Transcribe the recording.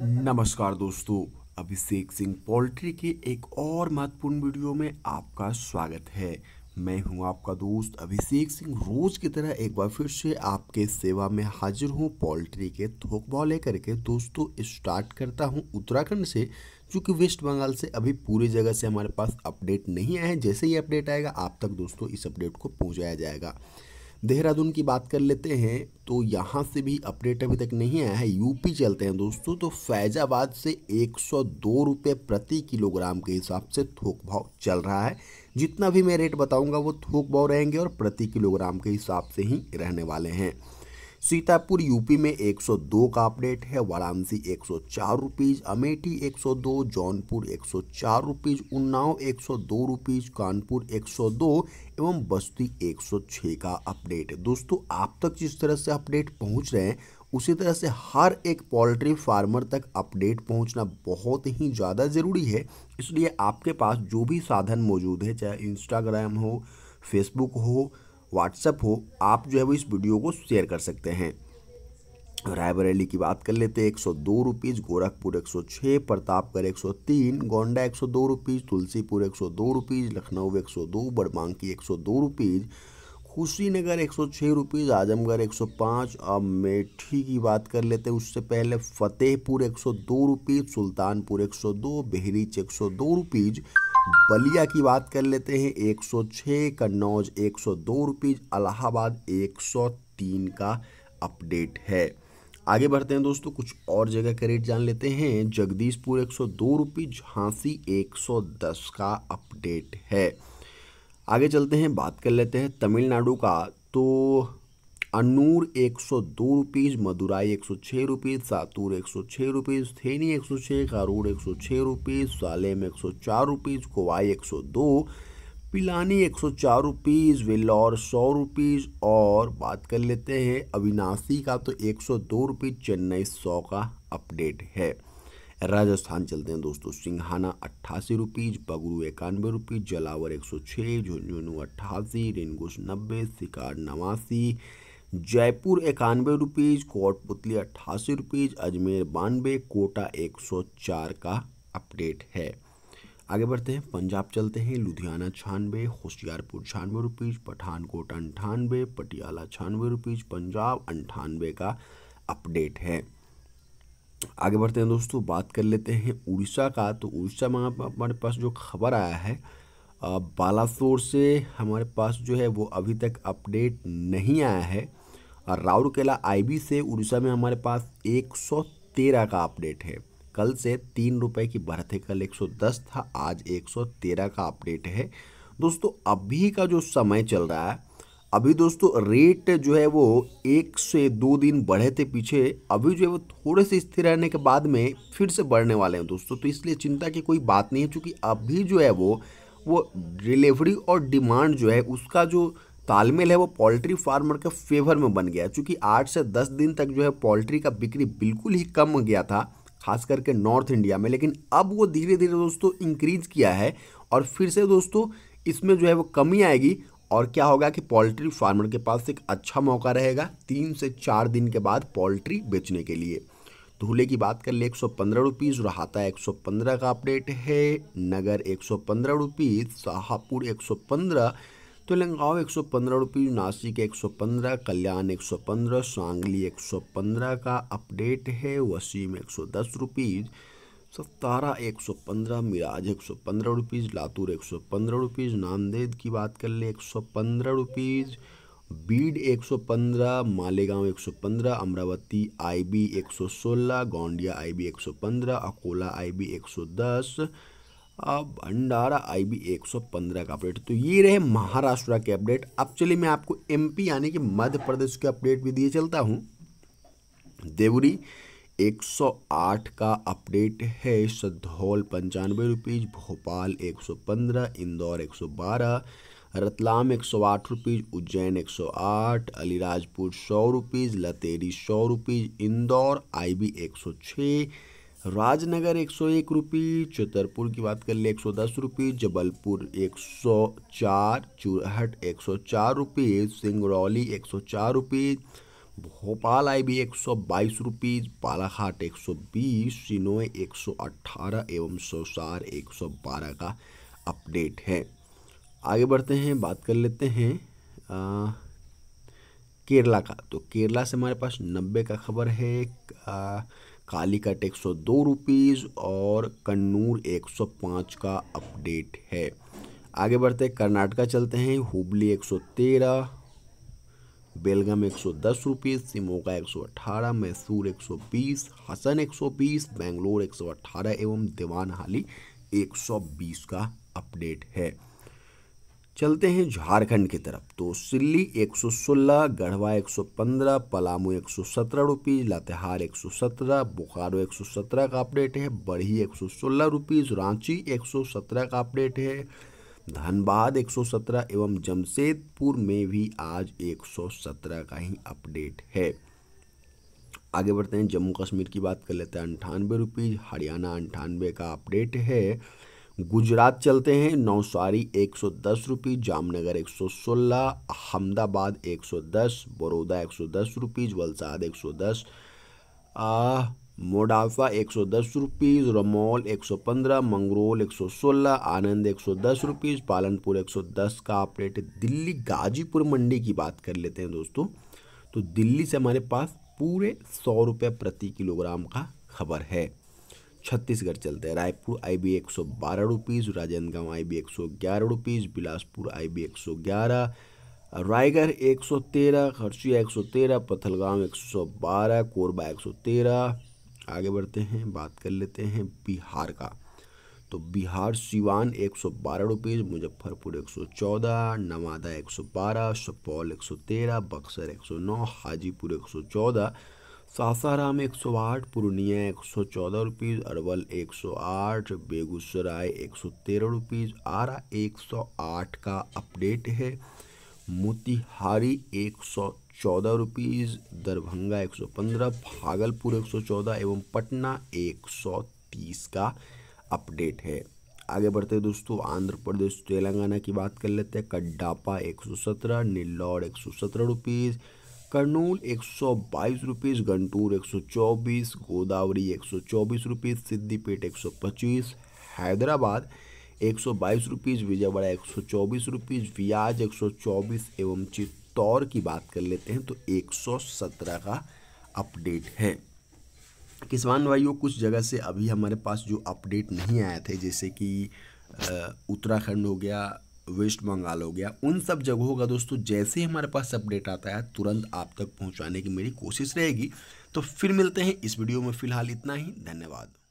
नमस्कार दोस्तों अभिषेक सिंह पोल्ट्री के एक और महत्वपूर्ण वीडियो में आपका स्वागत है मैं हूं आपका दोस्त अभिषेक सिंह रोज की तरह एक बार फिर से आपके सेवा में हाजिर हूं पोल्ट्री के थोक भाव लेकर के दोस्तों स्टार्ट करता हूं उत्तराखंड से जो कि वेस्ट बंगाल से अभी पूरी जगह से हमारे पास अपडेट नहीं आए हैं जैसे ही अपडेट आएगा आप तक दोस्तों इस अपडेट को पहुँचाया जाएगा देहरादून की बात कर लेते हैं तो यहाँ से भी अपडेट अभी तक नहीं आया है यूपी चलते हैं दोस्तों तो फैज़ाबाद से एक सौ प्रति किलोग्राम के हिसाब से थोक भाव चल रहा है जितना भी मैं रेट बताऊँगा वो थोक भाव रहेंगे और प्रति किलोग्राम के हिसाब से ही रहने वाले हैं सीतापुर यूपी में 102 का अपडेट है वाराणसी एक सौ अमेठी 102 जौनपुर एक रुपीज उन्नाव एक रुपीज कानपुर 102 एवं बस्ती 106 का अपडेट दोस्तों आप तक जिस तरह से अपडेट पहुंच रहे हैं उसी तरह से हर एक पोल्ट्री फार्मर तक अपडेट पहुंचना बहुत ही ज़्यादा ज़रूरी है इसलिए आपके पास जो भी साधन मौजूद है चाहे इंस्टाग्राम हो फेसबुक हो व्हाट्सएप हो आप जो है वो इस वीडियो को शेयर कर सकते हैं रायबरेली की बात कर लेते हैं एक सौ दो रुपीज़ गोरखपुर एक सौ छः प्रतापगढ़ एक सौ तीन गोंडा एक सौ दो रुपीज़ तुलसीपुर एक सौ दो रुपीज़ लखनऊ एक सौ दो बड़बांकी एक सौ दो रुपीज़ कुशीनगर एक सौ छः रुपीज़ आजमगढ़ एक सौ पाँच अब मेठी की बात कर लेते हैं उससे पहले फतेहपुर एक सौ दो रुपीज़ सुल्तानपुर एक सौ दो बहरीच एक सौ दो रुपीज़ बलिया की बात कर लेते हैं 106 कन्नौज 102 रुपीज़ सौ 103 का अपडेट है आगे बढ़ते हैं दोस्तों कुछ और जगह के रेट जान लेते हैं जगदीशपुर एक सौ दो रुपये झांसी एक सौ दस का अपडेट है आगे चलते हैं बात कर लेते हैं तमिलनाडु का तो अनूर एक सौ दो रुपीज़ मदुराई एक सौ छः रुपीज़ सातूर एक सौ छः रुपीज़ थेनी एक सौ छः कारूर एक सौ छः रुपीज़ सालेम एक सौ चार रुपीज़ कोवाई एक सौ दो पिलानी एक सौ चार रुपीज़ वेलौर सौ रुपीज़ और बात कर लेते हैं अविनाशी का तो एक सौ दो रुपीज़ चेन्नई सौ का अपडेट है राजस्थान चलते हैं दोस्तों सिंघाना अट्ठासी रुपीज़ बगरू इक्यानवे रुपीज़ जलावर एक सौ छः झुंझुनू अट्ठासी रेनगुश नब्बे शिकार नवासी जयपुर इक्यानवे रुपीज़ कोटपुतली अट्ठासी रुपीज़ अजमेर बानवे कोटा 104 का अपडेट है आगे बढ़ते हैं पंजाब चलते हैं लुधियाना छानवे होशियारपुर छानवे रुपीज़ पठानकोट अंठानवे पटियाला छानवे रुपीज़ पंजाब अंठानवे का अपडेट है आगे बढ़ते हैं दोस्तों बात कर लेते हैं उड़ीसा का तो उड़ीसा में हमारे पास जो खबर आया है बालासोर से हमारे पास जो है वो अभी तक अपडेट नहीं आया है और राउरकेला आईबी से उड़ीसा में हमारे पास 113 का अपडेट है कल से तीन रुपये की बढ़त है कल 110 था आज 113 का अपडेट है दोस्तों अभी का जो समय चल रहा है अभी दोस्तों रेट जो है वो एक से दो दिन बढ़े थे पीछे अभी जो है वो थोड़े से स्थिर रहने के बाद में फिर से बढ़ने वाले हैं दोस्तों तो इसलिए चिंता की कोई बात नहीं है क्योंकि अभी जो है वो वो डिलीवरी और डिमांड जो है उसका जो तालमेल है वो पोल्ट्री फार्मर के फेवर में बन गया चूँकि आठ से दस दिन तक जो है पोल्ट्री का बिक्री बिल्कुल ही कम हो गया था खास करके नॉर्थ इंडिया में लेकिन अब वो धीरे धीरे दोस्तों इंक्रीज किया है और फिर से दोस्तों इसमें जो है वो कमी आएगी और क्या होगा कि पोल्ट्री फार्मर के पास एक अच्छा मौका रहेगा तीन से चार दिन के बाद पोल्ट्री बेचने के लिए धूले की बात कर ले एक सौ पंद्रह रुपीज़ रहाता एक सौ पंद्रह का अपडेट है नगर एक सौ पंद्रह रुपीज़ शाहपुर एक सौ पंद्रह तेलंगाव एक सौ पंद्रह रुपीज़ नासिक एक सौ पंद्रह कल्याण एक सौ पंद्रह सांगली एक सौ पंद्रह का अपडेट है वसीम एक सौ दस रुपीज़ सतारा एक सौ पंद्रह मिराज एक सौ पंद्रह रुपीज़ लातूर एक सौ पंद्रह रुपीज़ नांदेद की बात कर ले एक सौ पंद्रह rupees Beed 115, Malegaon 115, Amravati IB 116, Gondia IB 115, Akola IB 110, Bhandara IB 115 का अपडेट तो ये रहे महाराष्ट्र के अपडेट अब चलिए मैं आपको एमपी यानी कि मध्य प्रदेश के अपडेट भी दिए चलता हूँ देवरी 108 का अपडेट है सधौल पंचानवे रुपीज़ भोपाल 115 इंदौर 112 रतलाम एक सौ आठ रुपीज़ उज्जैन एक सौ आठ अलीराजपुर सौ रुपीज़ लतेरी सौ रुपीज़ इंदौर आईबी एक सौ छः राजनगर एक सौ एक रुपीज़ छतरपुर की बात कर ले एक सौ दस रुपीज़ जबलपुर एक सौ चार चूरहट एक सौ चार रुपीज़ सिंगरौली एक सौ चार रुपीज़ भोपाल आई भी एक सौ बाईस रुपीज़ बालाघाट एक सौ बीस सिनोए एक सौ अट्ठारह एवं सोसार एक सौ बारह का अपडेट है आगे बढ़ते हैं बात कर लेते हैं आ, केरला का तो केरला से हमारे पास नब्बे का खबर है आ, काली कट एक सौ दो रुपीज़ और कन्नूर एक सौ पाँच का अपडेट है आगे बढ़ते कर्नाटका चलते हैं हुबली एक सौ तेरह बेलगम एक सौ दस रुपीज़ सिमोगा एक सौ अठारह मैसूर एक सौ बीस हसन एक सौ बीस बेंगलोर एक सौ अठारह एवं दीवान हाली एक सौ बीस का अपडेट है चलते हैं झारखंड की तरफ तो सिल्ली 116, गढ़वा 115, पलामू 117 रुपीज़ लातेहार 117, बोकारो 117 का अपडेट है बढ़ी 116 रुपीज़ रांची 117 का अपडेट है धनबाद 117 एवं जमशेदपुर में भी आज 117 का ही अपडेट है आगे बढ़ते हैं जम्मू कश्मीर की बात कर लेते हैं अंठानवे रुपीज़ हरियाणा अंठानवे का अपडेट है गुजरात चलते हैं नौसारी एक सौ दस रुपीज़ जामनगर एक सौ सोलह अहमदाबाद एक सौ दस बड़ौदा एक सौ दस रुपीज़ वलसाद एक सौ दस मोडाफा एक सौ दस रुपीज़ रमौल एक सौ पंद्रह मंगरोल एक सौ सोलह आनंद एक सौ दस रुपीज़ पालनपुर एक सौ दस का आप रेट दिल्ली गाजीपुर मंडी की बात कर लेते हैं दोस्तों तो दिल्ली से हमारे पास पूरे सौ रुपये प्रति किलोग्राम का खबर है छत्तीसगढ़ चलते हैं रायपुर आई बी एक सौ बारह रुपीज़ राजनांदगांव आई बी एक सौ ग्यारह रुपीज़ बिलासपुर आई बी एक सौ ग्यारह रायगढ़ एक सौ तेरह खरसिया एक सौ तेरह पथलगांव एक सौ बारह कोरबा एक सौ तेरह आगे बढ़ते हैं बात कर लेते हैं बिहार का तो बिहार सिवान एक सौ बारह रुपीज़ मुजफ्फरपुर एक सौ चौदह नवादा एक सौ बारह सुपौल एक सौ तेरह बक्सर एक सौ नौ हाजीपुर एक सौ चौदह सासाराम एक सौ आठ पूर्णिया एक सौ चौदह रुपीज़ अरवल एक सौ आठ बेगूसराय एक सौ तेरह रुपीज़ आरा एक सौ आठ का अपडेट है मोतिहारी एक सौ चौदह रुपीज़ दरभंगा एक सौ पंद्रह भागलपुर एक सौ चौदह एवं पटना एक सौ तीस का अपडेट है आगे बढ़ते दोस्तों आंध्र प्रदेश तेलंगाना की बात कर लेते हैं कड्डापा एक सौ सत्रह निल्लौर एक सौ सत्रह रुपीज़ कर्नूल एक सौ बाईस रुपीज़ गंटूर एक सौ चौबीस गोदावरी एक सौ चौबीस रुपीस सिद्दीपेट एक सौ पच्चीस हैदराबाद एक सौ बाईस रुपीस विजयवाड़ा एक सौ चौबीस रुपीस व्याज एक सौ चौबीस एवं चित्तौर की बात कर लेते हैं तो एक सौ सत्रह का अपडेट है किसान भाइयों कुछ जगह से अभी हमारे पास जो अपडेट नहीं आए थे जैसे कि उत्तराखंड हो गया वेस्ट बंगाल हो गया उन सब जगहों का दोस्तों जैसे ही हमारे पास अपडेट आता है तुरंत आप तक पहुंचाने की मेरी कोशिश रहेगी तो फिर मिलते हैं इस वीडियो में फ़िलहाल इतना ही धन्यवाद